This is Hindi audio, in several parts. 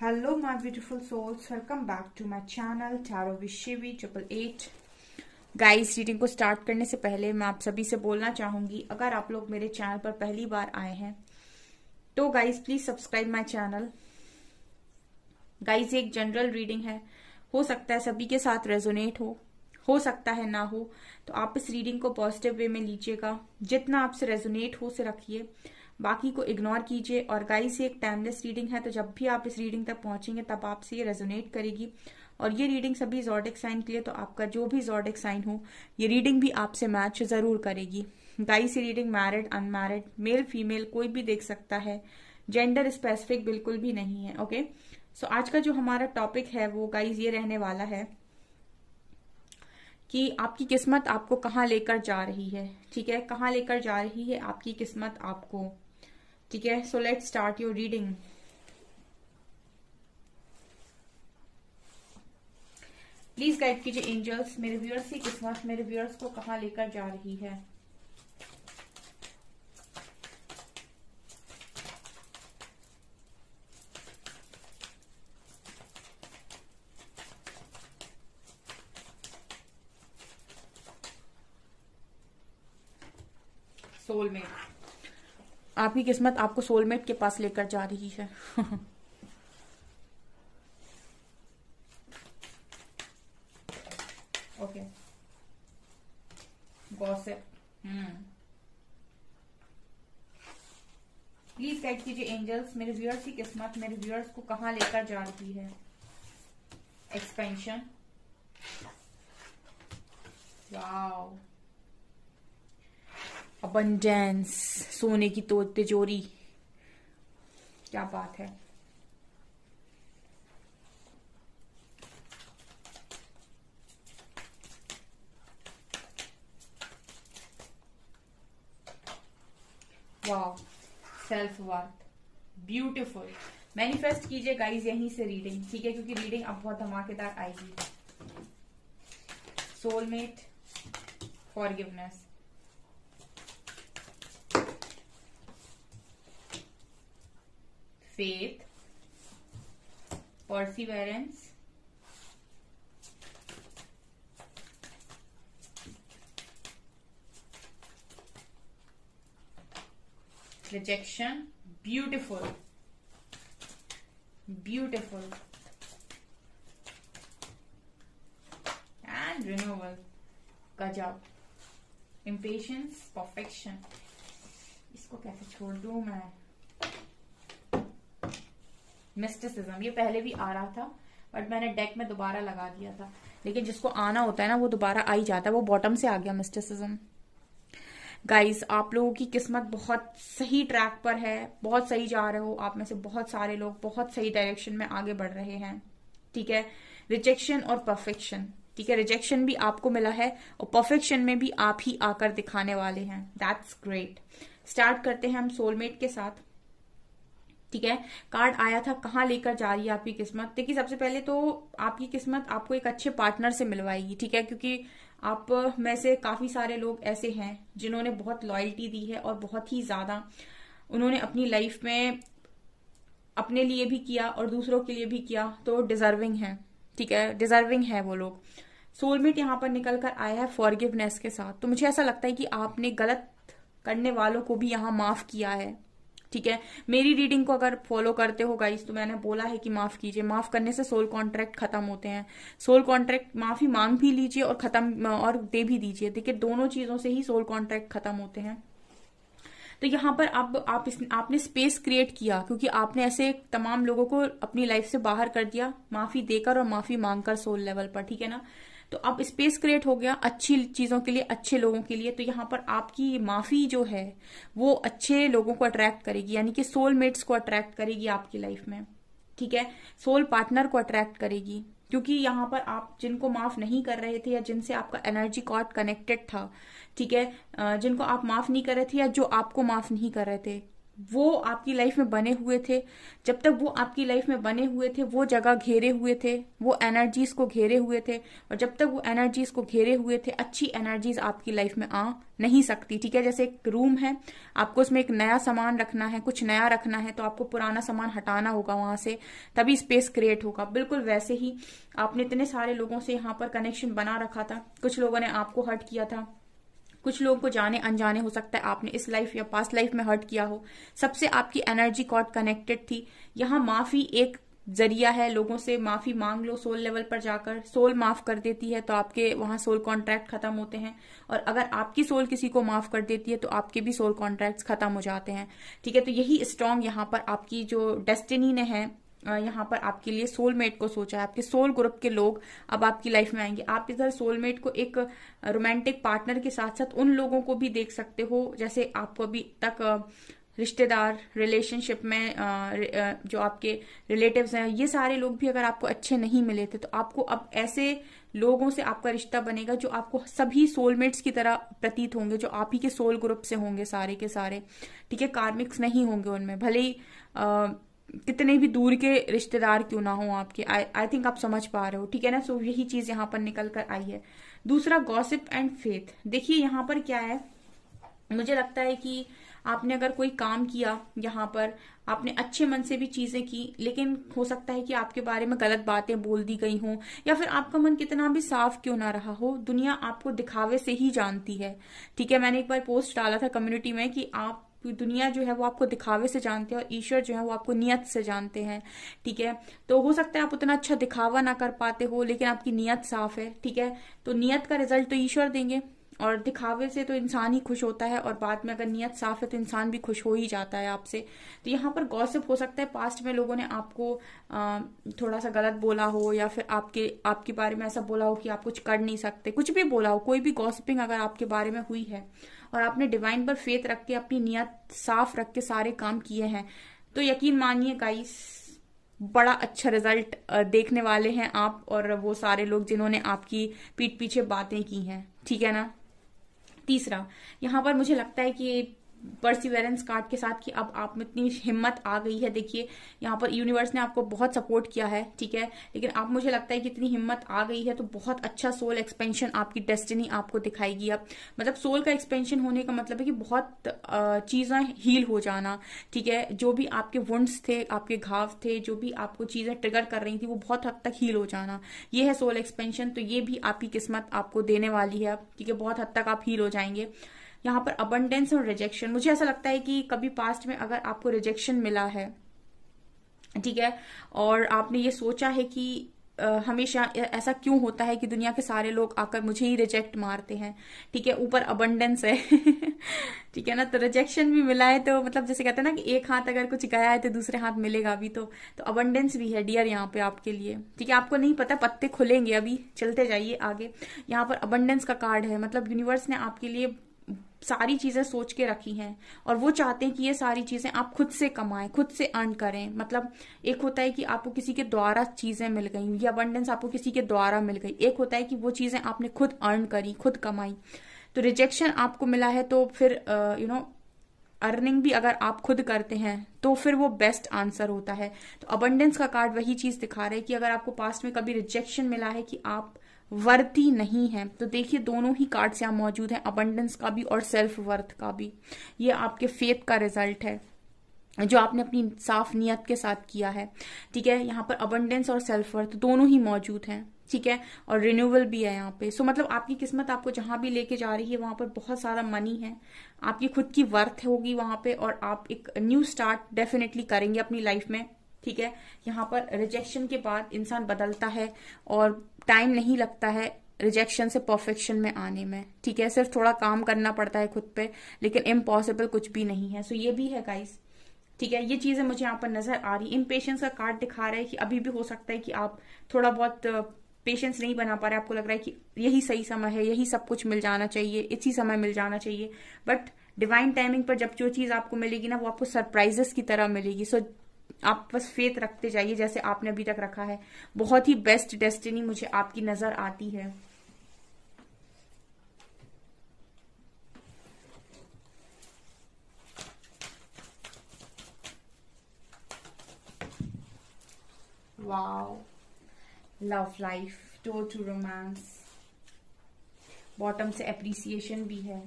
hello my beautiful souls welcome back to my channel tarot with shivi triple eight guys reading को स्टार्ट करने से पहले मैं आप सभी से बोलना चाहूंगी अगर आप लोग मेरे चैनल पर पहली बार आए हैं तो guys please subscribe my channel guys एक जनरल रीडिंग है हो सकता है सभी के साथ रेजोनेट हो हो सकता है ना हो तो आप इस रीडिंग को पॉजिटिव वे में लीजिएगा जितना आपसे रेजोनेट हो से रखिए बाकी को इग्नोर कीजिए और गाइस ये एक टाइमलेस रीडिंग है तो जब भी आप इस रीडिंग तक पहुंचेंगे तब आपसे ये रेजोनेट करेगी और ये रीडिंग सभी जोर्डिक साइन के लिए तो आपका जो भी जोर्डिक साइन हो ये रीडिंग भी आपसे मैच जरूर करेगी गाइस ये reading married unmarried male female कोई भी देख सकता है जेंडर स्पेसिफिक बिल्कुल भी नहीं है ओके सो आज का जो हमारा टॉपिक है वो गाइज ये रहने वाला है कि आपकी किस्मत आपको कहाँ लेकर जा रही है ठीक है कहाँ लेकर जा रही है आपकी किस्मत आपको ठीक है so let start your reading please guide कीजिए एंजल्स मेरे व्यूअर्स की किस्मत मेरे व्यूअर्स को कहा लेकर जा रही है सोल में आपकी किस्मत आपको सोलमेट के पास लेकर जा रही है ओके गॉसिप प्लीज गाइड कीजिए एंजल्स मेरे व्यूअर्स की किस्मत मेरे व्यूअर्स को कहा लेकर जा रही है एक्सपेंशन वाओ अबंडेंस सोने की तो तिजोरी क्या बात है सेल्फ वर्थ ब्यूटिफुल मैनिफेस्ट कीजिए गाइज यहीं से रीडिंग ठीक है क्योंकि रीडिंग अब बहुत धमाकेदार आएगी soulmate forgiveness faith, perseverance, rejection beautiful beautiful and renewal gajab impatience perfection इसको कैसे छोड़ दूं मैं मिस्टिसिज्म ये पहले भी आ रहा था बट मैंने डेक में दोबारा लगा दिया था लेकिन जिसको आना होता है ना वो दोबारा आ ही जाता है वो बॉटम से आ गया मिस्टिसिज्म गाइस आप लोगों की किस्मत बहुत सही ट्रैक पर है बहुत सही जा रहे हो आप में से बहुत सारे लोग बहुत सही डायरेक्शन में आगे बढ़ रहे हैं ठीक है रिजेक्शन और परफेक्शन ठीक है रिजेक्शन भी आपको मिला है और परफेक्शन में भी आप ही आकर दिखाने वाले हैं दैट्स ग्रेट स्टार्ट करते हैं हम सोलमेट के साथ ठीक है कार्ड आया था कहाँ लेकर जा रही है आपकी किस्मत देखिए सबसे पहले तो आपकी किस्मत आपको एक अच्छे पार्टनर से मिलवाएगी ठीक है क्योंकि आप में से काफी सारे लोग ऐसे हैं जिन्होंने बहुत लॉयल्टी दी है और बहुत ही ज्यादा उन्होंने अपनी लाइफ में अपने लिए भी किया और दूसरों के लिए भी किया तो डिजर्विंग है ठीक है डिजर्विंग है वो लोग सोलमेट यहाँ पर निकल कर आया है फॉरगिवनेस के साथ तो मुझे ऐसा लगता है कि आपने गलत करने वालों को भी यहाँ माफ किया है ठीक है मेरी रीडिंग को अगर फॉलो करते हो गाइस तो मैंने बोला है कि माफ कीजिए माफ करने से सोल कॉन्ट्रैक्ट खत्म होते हैं सोल कॉन्ट्रैक्ट माफी मांग भी लीजिए और खत्म और दे भी दीजिए देखिए दोनों चीजों से ही सोल कॉन्ट्रैक्ट खत्म होते हैं तो यहाँ पर अब आप इस, आपने स्पेस क्रिएट किया क्योंकि आपने ऐसे तमाम लोगों को अपनी लाइफ से बाहर कर दिया माफी देकर और माफी मांगकर सोल लेवल पर ठीक है ना तो अब स्पेस क्रिएट हो गया अच्छी चीजों के लिए अच्छे लोगों के लिए तो यहां पर आपकी माफी जो है वो अच्छे लोगों को अट्रैक्ट करेगी यानी कि सोलमेट्स को अट्रैक्ट करेगी आपकी लाइफ में ठीक है सोल पार्टनर को अट्रैक्ट करेगी क्योंकि यहां पर आप जिनको माफ नहीं कर रहे थे या जिनसे आपका एनर्जी कॉर्ड कनेक्टेड था ठीक है जिनको आप माफ नहीं कर रहे थे या जो आपको माफ नहीं कर रहे थे वो आपकी लाइफ में बने हुए थे जब तक वो आपकी लाइफ में बने हुए थे वो जगह घेरे हुए थे वो एनर्जीज को घेरे हुए थे और जब तक वो एनर्जीज को घेरे हुए थे अच्छी एनर्जीज आपकी लाइफ में आ नहीं सकती ठीक है जैसे एक रूम है आपको उसमें एक नया सामान रखना है कुछ नया रखना है तो आपको पुराना सामान हटाना होगा वहां से तभी स्पेस क्रिएट होगा बिल्कुल वैसे ही आपने इतने सारे लोगों से यहाँ पर कनेक्शन बना रखा था कुछ लोगों ने आपको हर्ट किया था कुछ लोगों को जाने अनजाने हो सकता है आपने इस लाइफ या पास्ट लाइफ में हर्ट किया हो सबसे आपकी एनर्जी कॉर्ड कनेक्टेड थी यहाँ माफी एक जरिया है लोगों से माफी मांग लो सोल लेवल पर जाकर सोल माफ कर देती है तो आपके वहां सोल कॉन्ट्रैक्ट खत्म होते हैं और अगर आपकी सोल किसी को माफ कर देती है तो आपके भी सोल कॉन्ट्रैक्ट्स खत्म हो जाते हैं ठीक है तो यही स्ट्रांग यहाँ पर आपकी जो डेस्टिनी ने है यहाँ पर आपके लिए सोलमेट को सोचा है आपके सोल ग्रुप के लोग अब आपकी लाइफ में आएंगे आप इधर सोलमेट को एक रोमांटिक पार्टनर के साथ साथ उन लोगों को भी देख सकते हो जैसे आपको अभी तक रिश्तेदार रिलेशनशिप में जो आपके रिलेटिव्स हैं ये सारे लोग भी अगर आपको अच्छे नहीं मिले थे तो आपको अब ऐसे लोगों से आपका रिश्ता बनेगा जो आपको सभी सोलमेट्स की तरह प्रतीत होंगे जो आप ही के सोल ग्रुप से होंगे सारे के सारे ठीक है कार्मिक्स नहीं होंगे उनमें भले ही कितने भी दूर के रिश्तेदार क्यों ना हो आपके आई थिंक आप समझ पा रहे हो ठीक है ना सो so, यही चीज यहाँ पर निकल कर आई है दूसरा गॉसिप एंड फेथ देखिए यहाँ पर क्या है मुझे लगता है कि आपने अगर कोई काम किया यहाँ पर आपने अच्छे मन से भी चीजें की लेकिन हो सकता है कि आपके बारे में गलत बातें बोल दी गई हों या फिर आपका मन कितना भी साफ क्यों ना रहा हो दुनिया आपको दिखावे से ही जानती है ठीक है मैंने एक बार पोस्ट डाला था कम्युनिटी में कि आप दुनिया जो है वो आपको दिखावे से जानते हैं और ईश्वर जो है वो आपको नियत से जानते हैं ठीक है तो हो सकता है आप उतना अच्छा दिखावा ना कर पाते हो लेकिन आपकी नियत साफ है ठीक है तो नियत का रिजल्ट तो ईश्वर देंगे और दिखावे से तो इंसान ही खुश होता है और बाद में अगर नियत साफ है तो इंसान भी खुश हो ही जाता है आपसे तो यहाँ पर गौसप हो सकता है पास्ट में लोगों ने आपको थोड़ा सा गलत बोला हो या फिर आपके आपके बारे में ऐसा बोला हो कि आप कुछ कर नहीं सकते कुछ भी बोला हो कोई भी गॉसिपिंग अगर आपके बारे में हुई है और आपने डिवाइन पर फेत रख के अपनी नीयत साफ रख के सारे काम किए हैं तो यकीन मानिए गाइस बड़ा अच्छा रिजल्ट देखने वाले हैं आप और वो सारे लोग जिन्होंने आपकी पीठ पीछे बातें की हैं ठीक है ना तीसरा यहां पर मुझे लगता है कि परसिवेरेंस कार्ड के साथ कि अब आप में इतनी हिम्मत आ गई है देखिए यहाँ पर यूनिवर्स ने आपको बहुत सपोर्ट किया है ठीक है लेकिन आप मुझे लगता है कि इतनी हिम्मत आ गई है तो बहुत अच्छा सोल एक्सपेंशन आपकी डेस्टिनी आपको दिखाएगी अब मतलब सोल का एक्सपेंशन होने का मतलब है कि बहुत चीज़ें हील हो जाना ठीक है जो भी आपके वंड्स थे आपके घाव थे जो भी आपको चीज़ें ट्रिगर कर रही थी वो बहुत हद तक हील हो जाना ये है सोल एक्सपेंशन तो ये भी आपकी किस्मत आपको देने वाली है ठीक है बहुत हद तक आप हील हो जाएंगे यहाँ पर अबंडेंस और रिजेक्शन मुझे ऐसा लगता है कि कभी पास्ट में अगर आपको रिजेक्शन मिला है ठीक है और आपने ये सोचा है कि हमेशा ऐसा क्यों होता है कि दुनिया के सारे लोग आकर मुझे ही रिजेक्ट मारते हैं ठीक है ऊपर अबंडेंस है ठीक है ना तो रिजेक्शन भी मिला है तो मतलब जैसे कहते हैं ना कि एक हाथ अगर कुछ गया है तो दूसरे हाथ मिलेगा भी तो तो अबंडेंस भी है डियर यहाँ पे आपके लिए ठीक है आपको नहीं पता पत्ते खुलेंगे अभी चलते जाइए आगे यहाँ पर अबंडेंस का कार्ड है मतलब यूनिवर्स ने आपके लिए सारी चीजें सोच के रखी हैं और वो चाहते हैं कि ये सारी चीजें आप खुद से कमाएं खुद से अर्न करें मतलब एक होता है कि आपको किसी के द्वारा चीजें मिल गई या अबंडेंस आपको किसी के द्वारा मिल गई एक होता है कि वो चीजें आपने खुद अर्न करी खुद कमाई तो रिजेक्शन आपको मिला है तो फिर यू नो अर्निंग भी अगर आप खुद करते हैं तो फिर वो बेस्ट आंसर होता है तो अबंडेंस का कार्ड वही चीज दिखा रहा है कि अगर आपको पास्ट में कभी रिजेक्शन मिला है कि आप वर्थी नहीं है तो देखिए दोनों ही कार्ड्स यहाँ मौजूद हैं अबंडेंस का भी और सेल्फ वर्थ का भी ये आपके फेथ का रिजल्ट है जो आपने अपनी साफ नियत के साथ किया है ठीक है यहाँ पर अबंडेंस और सेल्फ वर्थ दोनों ही मौजूद हैं ठीक है और रिन्यूअल भी है यहाँ पे सो मतलब आपकी किस्मत आपको जहां भी लेके जा रही है वहां पर बहुत सारा मनी है आपकी खुद की वर्थ होगी वहां पे और आप एक न्यू स्टार्ट डेफिनेटली करेंगे अपनी लाइफ में ठीक है यहाँ पर रिजेक्शन के बाद इंसान बदलता है और टाइम नहीं लगता है रिजेक्शन से परफेक्शन में आने में ठीक है सिर्फ थोड़ा काम करना पड़ता है खुद पे लेकिन इम्पॉसिबल कुछ भी नहीं है सो ये भी है गाइस ठीक है ये चीजें मुझे यहाँ पर नजर आ रही इम्पेशंस का कार्ड दिखा रहा है कि अभी भी हो सकता है कि आप थोड़ा बहुत पेशेंस uh, नहीं बना पा रहे आपको लग रहा है कि यही सही समय है यही सब कुछ मिल जाना चाहिए इसी समय मिल जाना चाहिए बट डिवाइन टाइमिंग पर जब जो चीज आपको मिलेगी ना वो आपको सरप्राइजेस की तरह मिलेगी सो so, आप बस फेथ रखते जाइए जैसे आपने अभी तक रखा है बहुत ही बेस्ट डेस्टिनी मुझे आपकी नजर आती है wow love life tower to romance bottom से एप्रिसिएशन भी है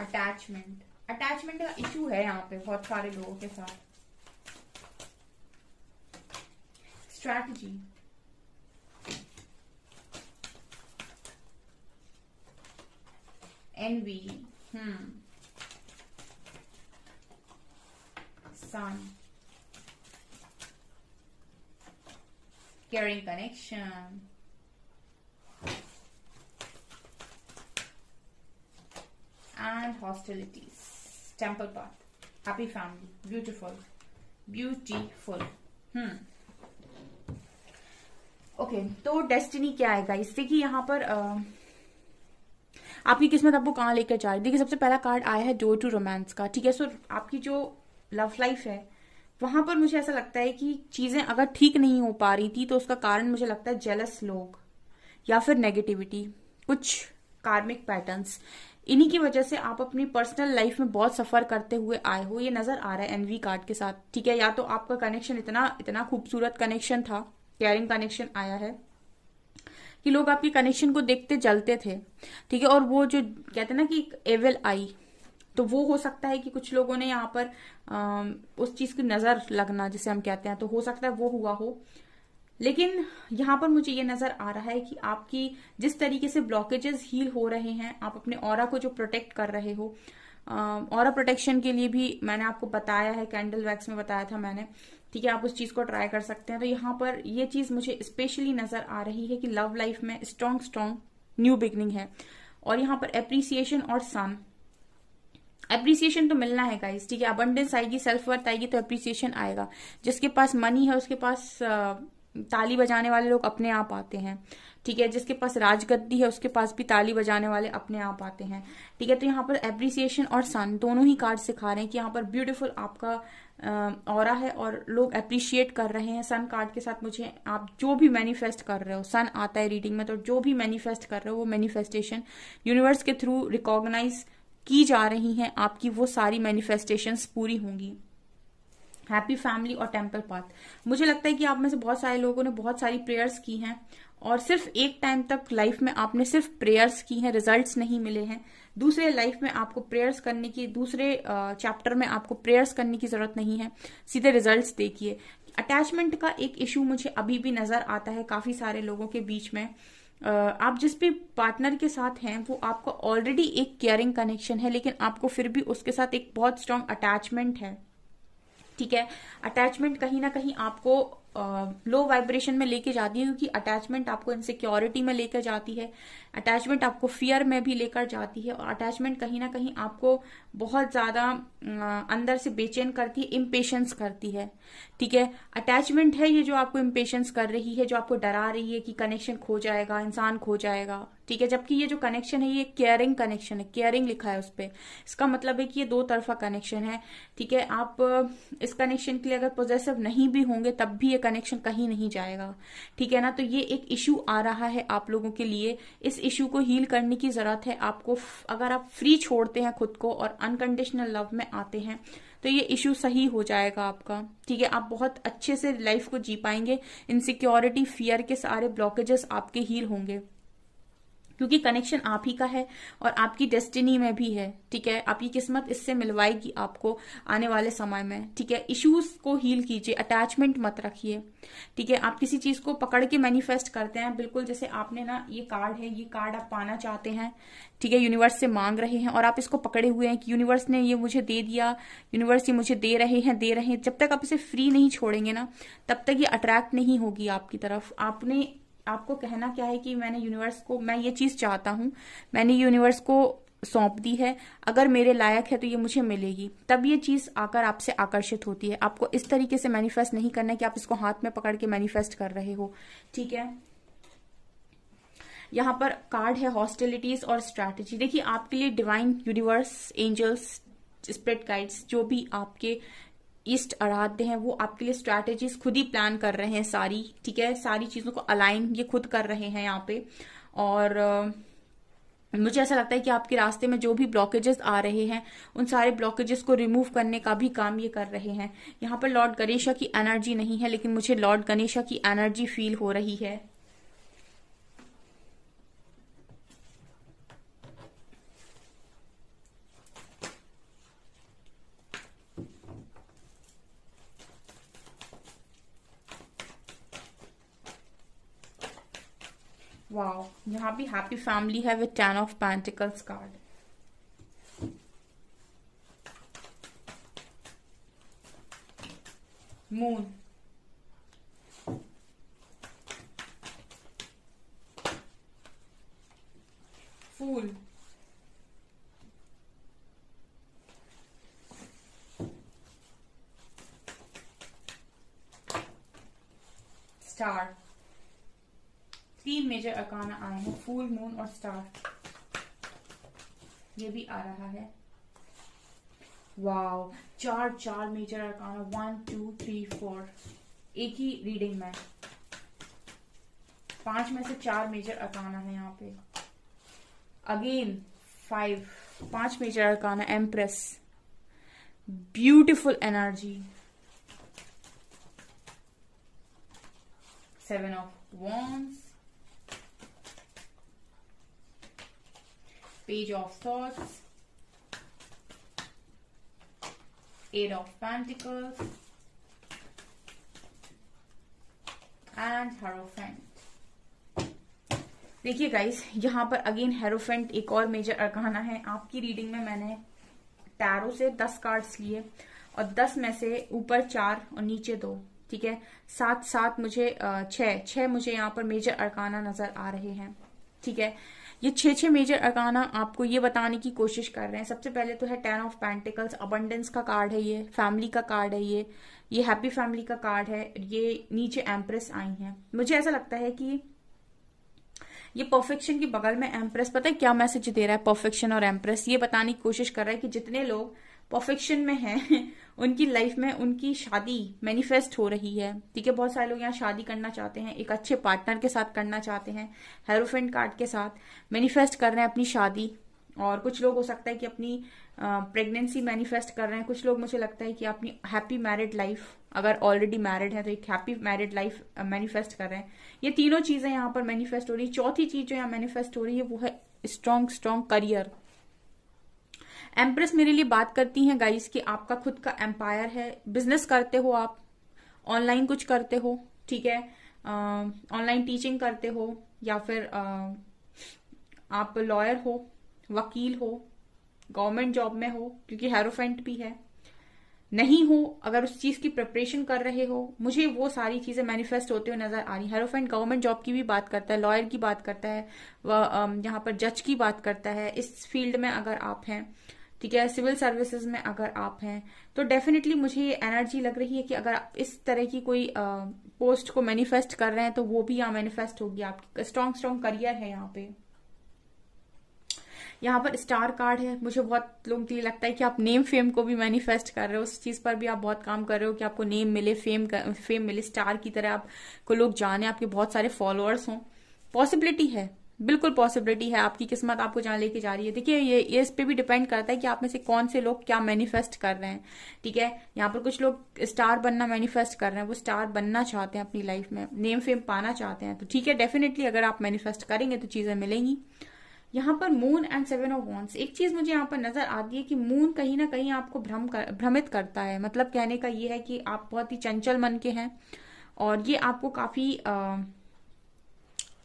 अटैचमेंट अटैचमेंट का इश्यू है यहाँ पे बहुत सारे लोगों के साथ strategy envy hmm sun caring connection and hostilities. Temple path. Happy family. Beautiful. Beautiful. Hmm. Okay okay, तो डेस्टिनी क्या आएगा इससे कि यहाँ पर आ, आपकी किस्मत आपको कहाँ लेकर जा रही है देखिए सबसे पहला कार्ड आया है डोर टू रोमांस का ठीक है सो आपकी जो लव लाइफ है वहां पर मुझे ऐसा लगता है कि चीजें अगर ठीक नहीं हो पा रही थी तो उसका कारण मुझे लगता है जेलस लोग या फिर नेगेटिविटी कुछ कार्मिक पैटर्न्स इन्हीं की वजह से आप अपनी पर्सनल लाइफ में बहुत सफर करते हुए आए हो ये नजर आ रहा है एनवी कार्ड के साथ ठीक है या तो आपका कनेक्शन इतना इतना खूबसूरत कनेक्शन था केयरिंग कनेक्शन आया है कि लोग आपके कनेक्शन को देखते जलते थे ठीक है और वो जो कहते ना कि एवल आई तो वो हो सकता है कि कुछ लोगों ने यहाँ पर आ, उस चीज की नजर लगना जिसे हम कहते हैं तो हो सकता है वो हुआ हो लेकिन यहाँ पर मुझे ये नजर आ रहा है कि आपकी जिस तरीके से ब्लॉकेजेस हील हो रहे हैं आप अपने और को जो प्रोटेक्ट कर रहे हो और प्रोटेक्शन के लिए भी मैंने आपको बताया है कैंडल वैक्स में बताया था मैंने ठीक है आप उस चीज को ट्राई कर सकते हैं तो यहाँ पर ये चीज मुझे स्पेशली नजर आ रही है कि लव लाइफ में स्ट्रांग स्ट्रांग न्यू बिगनिंग है और यहाँ पर एप्रिसिएशन और सन एप्रिसिएशन तो मिलना है गाइस ठीक है अबंडेंस आएगी सेल्फ वर्थ आएगी तो एप्रिसिएशन आएगा जिसके पास मनी है उसके पास uh, ताली बजाने वाले लोग अपने आप आते हैं ठीक है जिसके पास राजगद्दी है उसके पास भी ताली बजाने वाले अपने आप आते हैं ठीक है तो यहाँ पर एप्रिसिएशन और सन दोनों ही कार्ड सिखा रहे हैं कि यहाँ पर ब्यूटीफुल आपका और है और लोग अप्रिशिएट कर रहे हैं सन कार्ड के साथ मुझे आप जो भी मैनिफेस्ट कर रहे हो सन आता है रीडिंग में तो जो भी मैनिफेस्ट कर रहे हो वो मैनिफेस्टेशन यूनिवर्स के थ्रू रिकॉग्नाइज की जा रही हैं आपकी वो सारी मैनिफेस्टेशंस पूरी होंगी हैप्पी फैमिली और टेम्पल पाथ मुझे लगता है कि आप में से बहुत सारे लोगों ने बहुत सारी प्रेयर्स की हैं और सिर्फ एक टाइम तक लाइफ में आपने सिर्फ प्रेयर्स की हैं रिजल्ट्स नहीं मिले हैं दूसरे लाइफ में आपको प्रेयर्स करने की दूसरे चैप्टर में आपको प्रेयर्स करने की जरूरत नहीं है सीधे रिजल्ट्स देखिए अटैचमेंट का एक इशू मुझे अभी भी नजर आता है काफी सारे लोगों के बीच में आप जिस भी पार्टनर के साथ हैं वो आपका ऑलरेडी एक केयरिंग कनेक्शन है लेकिन आपको फिर भी उसके साथ एक बहुत स्ट्रांग अटैचमेंट है ठीक है अटैचमेंट कहीं ना कहीं आपको लो uh, वाइब्रेशन में लेके जाती है क्योंकि अटैचमेंट आपको इनसिक्योरिटी में लेकर जाती है अटैचमेंट आपको फियर में भी लेकर जाती है और अटैचमेंट कहीं ना कहीं आपको बहुत ज़्यादा अंदर से बेचैन करती है इम्पेशेंस करती है ठीक है अटैचमेंट है ये जो आपको इम्पेशेंस कर रही है जो आपको डरा रही है कि कनेक्शन खो जाएगा इंसान खो जाएगा ठीक है जबकि ये जो कनेक्शन है ये केयरिंग कनेक्शन है केयरिंग लिखा है उस पर इसका मतलब है कि ये दो तरफा कनेक्शन है ठीक है आप इस कनेक्शन के लिए अगर पॉजिटिव नहीं भी होंगे तब भी ये कनेक्शन कहीं नहीं जाएगा ठीक है ना तो ये एक इशू आ रहा है आप लोगों के लिए इस इश्यू को हील करने की जरूरत है आपको अगर आप फ्री छोड़ते हैं खुद को और अनकंडीशनल लव में आते हैं तो ये इश्यू सही हो जाएगा आपका ठीक है आप बहुत अच्छे से लाइफ को जी पाएंगे इनसिक्योरिटी फियर के सारे ब्लॉकेजेस आपके हील होंगे क्योंकि कनेक्शन आप ही का है और आपकी डेस्टिनी में भी है ठीक है आपकी किस्मत इससे मिलवाएगी आपको आने वाले समय में ठीक है इश्यूज को हील कीजिए अटैचमेंट मत रखिए ठीक है आप किसी चीज को पकड़ के मैनिफेस्ट करते हैं बिल्कुल जैसे आपने ना ये कार्ड है ये कार्ड आप पाना चाहते हैं ठीक है यूनिवर्स से मांग रहे हैं और आप इसको पकड़े हुए हैं कि यूनिवर्स ने ये मुझे दे दिया यूनिवर्स ये मुझे दे रहे हैं दे रहे हैं जब तक आप इसे फ्री नहीं छोड़ेंगे ना तब तक ये अट्रैक्ट नहीं होगी आपकी तरफ आपने आपको कहना क्या है कि मैंने यूनिवर्स को मैं ये चीज चाहता हूं मैंने यूनिवर्स को सौंप दी है अगर मेरे लायक है तो ये मुझे मिलेगी तब ये चीज आकर आपसे आकर्षित होती है आपको इस तरीके से मैनिफेस्ट नहीं करना कि आप इसको हाथ में पकड़ के मैनिफेस्ट कर रहे हो ठीक है यहां पर कार्ड है हॉस्टिलिटीज और स्ट्रैटेजी देखिए आपके लिए divine universe angels spread guides जो भी आपके ईस्ट आराध्य हैं वो आपके लिए स्ट्रैटेजीज खुद ही प्लान कर रहे हैं सारी ठीक है सारी चीजों को अलाइन ये खुद कर रहे हैं यहाँ पे और मुझे ऐसा लगता है कि आपके रास्ते में जो भी ब्लॉकेजेस आ रहे हैं उन सारे ब्लॉकेजेस को रिमूव करने का भी काम ये कर रहे हैं यहाँ पर लॉर्ड गणेशा की एनर्जी नहीं है लेकिन मुझे लॉर्ड गणेशा की एनर्जी फील हो रही है वाओ यहाँ भी हैप्पी फैमिली है with ten of pentacles card moon fool star major arcana आए हैं फूल मून और स्टार ये भी आ रहा है वाओ चार चार major arcana one two three four एक ही रीडिंग में पांच में से चार मेजर अकाना है यहाँ पे अगेन फाइव पांच major arcana empress beautiful energy seven of wands page of swords eight of pentacles and Hierophant. देखिए गाइस यहाँ पर अगेन हेरोफेंट एक और मेजर अरकाना है आपकी रीडिंग में मैंने टैरो से दस कार्ड्स लिए और दस में से ऊपर चार और नीचे दो ठीक है सात सात मुझे छह छः मुझे यहाँ पर मेजर अरकाना नजर आ रहे हैं ठीक है ये छह छह मेजर अरकाना आपको ये बताने की कोशिश कर रहे हैं सबसे पहले तो है टेन ऑफ पैंटिकल्स अबंडेंस का कार्ड है ये फैमिली का कार्ड है ये ये हैप्पी फैमिली का कार्ड है ये नीचे एम्प्रेस आई हैं मुझे ऐसा लगता है कि ये परफेक्शन के बगल में एम्प्रेस पता है क्या मैसेज दे रहा है परफेक्शन और एम्प्रेस ये बताने की कोशिश कर रहा है कि जितने लोग परफेक्शन में है उनकी लाइफ में उनकी शादी मैनिफेस्ट हो रही है ठीक है बहुत सारे लोग यहाँ शादी करना चाहते हैं एक अच्छे पार्टनर के साथ करना चाहते हैं हेरोफेंट कार्ड के साथ मैनिफेस्ट कर रहे हैं अपनी शादी और कुछ लोग हो सकता है कि अपनी प्रेगनेंसी मैनिफेस्ट कर रहे हैं कुछ लोग मुझे लगता है कि अपनी हैप्पी मैरिड लाइफ अगर ऑलरेडी मैरिड है तो एक हैप्पी मैरिड लाइफ मैनिफेस्ट कर रहे हैं ये तीनों चीजें यहाँ पर मैनिफेस्ट हो रही है चौथी चीज जो यहाँ मैनिफेस्ट हो रही है वो है स्ट्रॉन्ग स्ट्रॉन्ग करियर एम्प्रेस मेरे लिए बात करती हैं गाइस कि आपका खुद का एम्पायर है बिजनेस करते हो आप ऑनलाइन कुछ करते हो ठीक है ऑनलाइन टीचिंग करते हो या फिर आ, आप लॉयर हो वकील हो गवर्नमेंट जॉब में हो क्योंकि हेरोफेंट भी है नहीं हो अगर उस चीज की प्रिपरेशन कर रहे हो मुझे वो सारी चीजें मैनिफेस्ट होते हुए नजर आ रही हर ऑफेंड गवर्नमेंट जॉब की भी बात करता है लॉयर की बात करता है यहाँ पर जज की बात करता है इस फील्ड में अगर आप हैं ठीक है सिविल सर्विसेज में अगर आप हैं तो डेफिनेटली मुझे ये एनर्जी लग रही है कि अगर आप इस तरह की कोई पोस्ट को मैनिफेस्ट कर रहे हैं तो वो भी यहाँ मैनिफेस्ट होगी आपकी स्ट्रांग स्ट्रांग करियर है यहाँ पे यहाँ पर स्टार कार्ड है मुझे बहुत लोगों के लिए लगता है कि आप नेम फेम को भी मैनिफेस्ट कर रहे हो उस चीज़ पर भी आप बहुत काम कर रहे हो कि आपको नेम मिले फेम कर, फेम मिले स्टार की तरह आपको लोग जाने आपके बहुत सारे फॉलोअर्स हों पॉसिबिलिटी है बिल्कुल पॉसिबिलिटी है आपकी किस्मत आपको जहां लेके जा रही है देखिए ये ये इस पर भी डिपेंड करता है कि आप में से कौन से लोग क्या मैनिफेस्ट कर रहे हैं ठीक है यहाँ पर कुछ लोग स्टार बनना मैनिफेस्ट कर रहे हैं वो स्टार बनना चाहते हैं अपनी लाइफ में नेम फेम पाना चाहते हैं तो ठीक है डेफिनेटली अगर आप मैनिफेस्ट करेंगे तो चीजें मिलेंगी यहाँ पर moon and seven of wands एक चीज मुझे यहाँ पर नजर आती है कि मून कहीं ना कहीं आपको भ्रम कर, भ्रमित करता है मतलब कहने का ये है कि आप बहुत ही चंचल मन के हैं और ये आपको काफी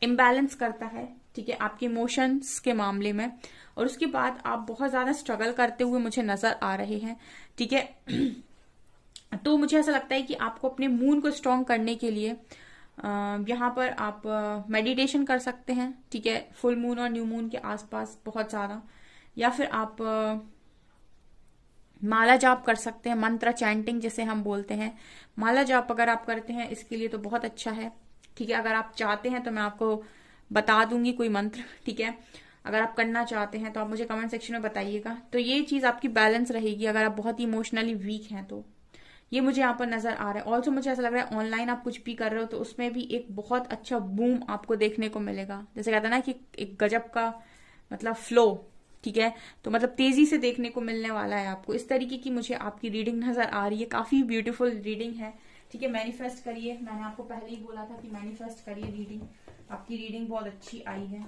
इम्बैलेंस करता है ठीक है आपके इमोशंस के मामले में और उसके बाद आप बहुत ज्यादा स्ट्रगल करते हुए मुझे नजर आ रहे हैं ठीक है तो मुझे ऐसा लगता है कि आपको अपने मून को स्ट्रांग करने के लिए यहाँ पर आप मेडिटेशन कर सकते हैं ठीक है फुल मून और न्यू मून के आसपास बहुत ज़्यादा या फिर आप माला जाप कर सकते हैं मंत्र चैंटिंग जिसे हम बोलते हैं माला जाप अगर आप करते हैं इसके लिए तो बहुत अच्छा है ठीक है अगर आप चाहते हैं तो मैं आपको बता दूंगी कोई मंत्र ठीक है अगर आप करना चाहते हैं तो आप मुझे कमेंट सेक्शन में बताइएगा तो ये चीज़ आपकी बैलेंस रहेगी अगर आप बहुत इमोशनली वीक हैं तो ये मुझे यहाँ पर नजर आ रहा है ऑल्सो मुझे ऐसा लग रहा है ऑनलाइन आप कुछ भी कर रहे हो तो उसमें भी एक बहुत अच्छा बूम आपको देखने को मिलेगा जैसे कहते हैं ना कि एक गजब का मतलब फ्लो ठीक है तो मतलब तेजी से देखने को मिलने वाला है आपको इस तरीके की मुझे आपकी रीडिंग नजर आ रही है काफी ब्यूटीफुल रीडिंग है ठीक है मैनिफेस्ट करिए मैंने आपको पहले ही बोला था कि मैनिफेस्ट करिए रीडिंग आपकी रीडिंग बहुत अच्छी आई है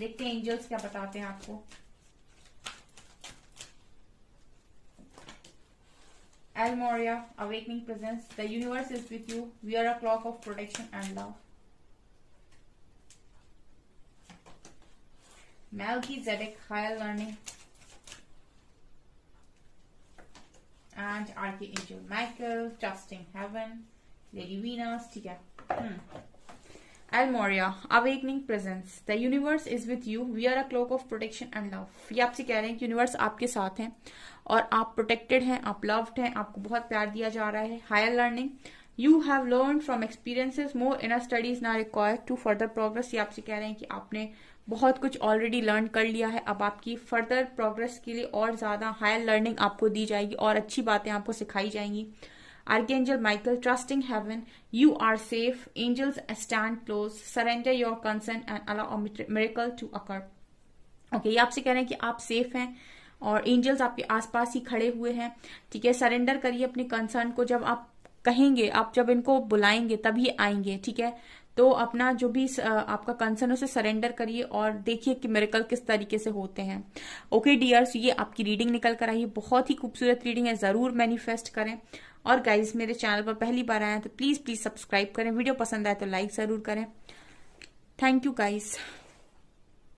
देखते हैं एंजल्स क्या बताते हैं आपको Al Moria, Awakening Presence, the universe is with you. We are a clock of protection and love. Zedek, Higher Learning, and Archangel Michael, Trusting Heaven, Lady Venus, Tia. Hmm. El Morya awakening presence the universe is with you we are a cloak of protection and love ये आपसे कह रहे हैं कि यूनिवर्स आपके साथ हैं और आप प्रोटेक्टेड हैं आप लव्ड हैं आपको बहुत प्यार दिया जा रहा है higher learning you have learn from experiences more in studies ना रिक्वायर टू फर्दर प्रोग्रेस ये आपसे कह रहे हैं कि आपने बहुत कुछ ऑलरेडी लर्न कर लिया है अब आपकी फर्दर प्रोग्रेस के लिए और ज्यादा हायर लर्निंग आपको दी जाएगी और अच्छी बातें आपको सिखाई जाएंगी Archangel Michael, trusting heaven, you are safe. Angels stand close. Surrender your consent and allow a miracle to occur. Okay okay, ये आपसे कह रहे हैं कि आप सेफ हैं और एंजल्स आपके आसपास ही खड़े हुए हैं ठीक है सरेंडर करिए अपने कंसर्न को जब आप कहेंगे आप जब इनको बुलाएंगे तभी आएंगे ठीक है तो अपना जो भी आपका कंसर्न उसे सरेंडर करिए और देखिए कि मेरेकल किस तरीके से होते हैं ओके डियर्स ये आपकी रीडिंग निकल कर आई है बहुत ही खूबसूरत रीडिंग है ज़रूर मैनिफेस्ट करें और गाइज मेरे चैनल पर पहली बार आए हैं तो प्लीज़ प्लीज़ सब्सक्राइब करें वीडियो पसंद आए तो लाइक ज़रूर करें थैंक यू गाइज़